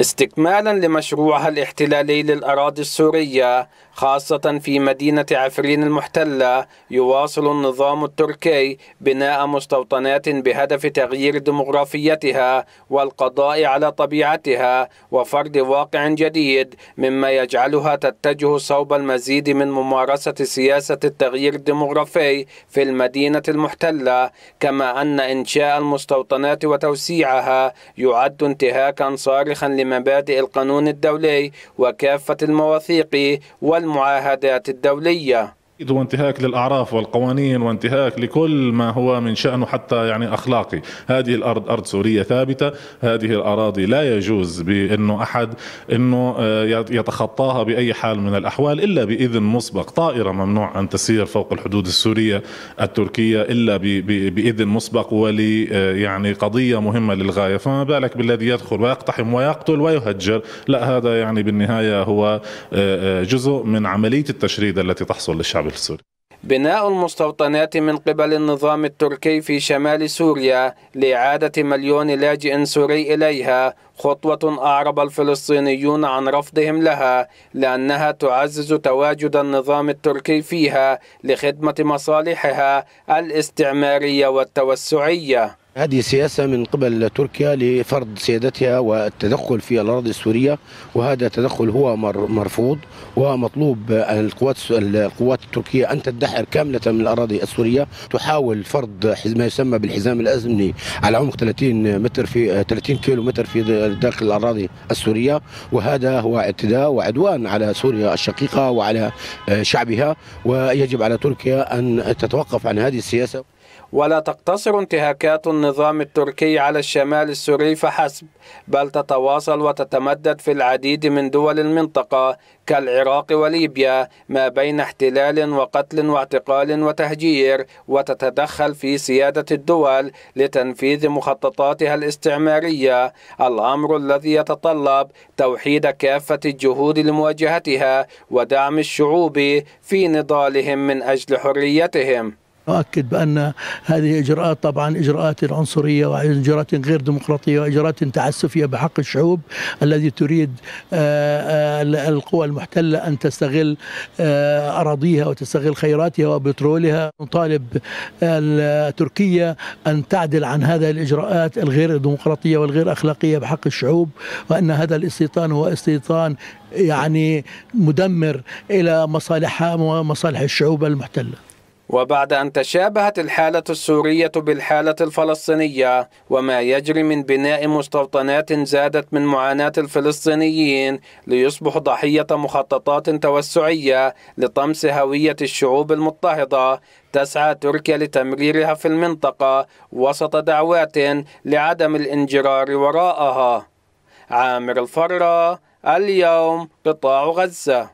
استكمالا لمشروعها الاحتلالي للأراضي السورية خاصة في مدينة عفرين المحتلة يواصل النظام التركي بناء مستوطنات بهدف تغيير ديمغرافيتها والقضاء على طبيعتها وفرض واقع جديد مما يجعلها تتجه صوب المزيد من ممارسة سياسة التغيير الديمغرافي في المدينة المحتلة كما أن إنشاء المستوطنات وتوسيعها يعد انتهاكا صارخا لمبادئ القانون الدولي وكافة المواثيق والمعاهدات الدولية وانتهاك للاعراف والقوانين وانتهاك لكل ما هو من شانه حتى يعني اخلاقي، هذه الارض ارض سوريه ثابته، هذه الاراضي لا يجوز بانه احد انه آه، يتخطاها باي حال من الاحوال الا باذن مسبق، طائره ممنوع ان تسير فوق الحدود السوريه التركيه الا باذن مسبق ولي آه، يعني قضيه مهمه للغايه، فما بالك بالذي يدخل ويقتحم ويقتل ويهجر، لا هذا يعني بالنهايه هو آه، جزء من عمليه التشريد التي تحصل للشعب داخل سوريا بناء المستوطنات من قبل النظام التركي في شمال سوريا لإعادة مليون لاجئ سوري إليها خطوة أعرب الفلسطينيون عن رفضهم لها لأنها تعزز تواجد النظام التركي فيها لخدمة مصالحها الاستعمارية والتوسعية هذه سياسة من قبل تركيا لفرض سيادتها والتدخل في الأراضي السورية وهذا التدخل هو مرفوض ومطلوب القوات القوات التركية أن تدحر كاملة من الأراضي السورية تحاول فرض ما يسمى بالحزام الأزمني على عمق 30 متر في 30 كيلو متر في داخل الأراضي السورية وهذا هو اعتداء وعدوان على سوريا الشقيقة وعلى آه، شعبها ويجب على تركيا أن تتوقف عن هذه السياسة ولا تقتصر انتهاكات النظام التركي على الشمال السوري فحسب بل تتواصل وتتمدد في العديد من دول المنطقة كالعراق وليبيا ما بين احتلال وقتل واعتقال وتهجير وتتدخل في سيادة الدول لتنفيذ مخططاتها الاستعمارية الأمر الذي يتطلب توحيد كافة الجهود لمواجهتها ودعم الشعوب في نضالهم من أجل حريتهم أؤكد بأن هذه إجراءات طبعا إجراءات عنصرية وإجراءات غير ديمقراطية وإجراءات تعسفية بحق الشعوب الذي تريد آه، آه، القوى المحتلة أن تستغل آه، أراضيها وتستغل خيراتها وبترولها نطالب تركيا أن تعدل عن هذه الإجراءات الغير ديمقراطية والغير أخلاقية بحق الشعوب وأن هذا الاستيطان هو استيطان يعني مدمر إلى مصالحها ومصالح الشعوب المحتله وبعد أن تشابهت الحالة السورية بالحالة الفلسطينية وما يجري من بناء مستوطنات زادت من معاناة الفلسطينيين ليصبح ضحية مخططات توسعية لطمس هوية الشعوب المضطهدة تسعى تركيا لتمريرها في المنطقة وسط دعوات لعدم الانجرار وراءها عامر الفرة اليوم قطاع غزة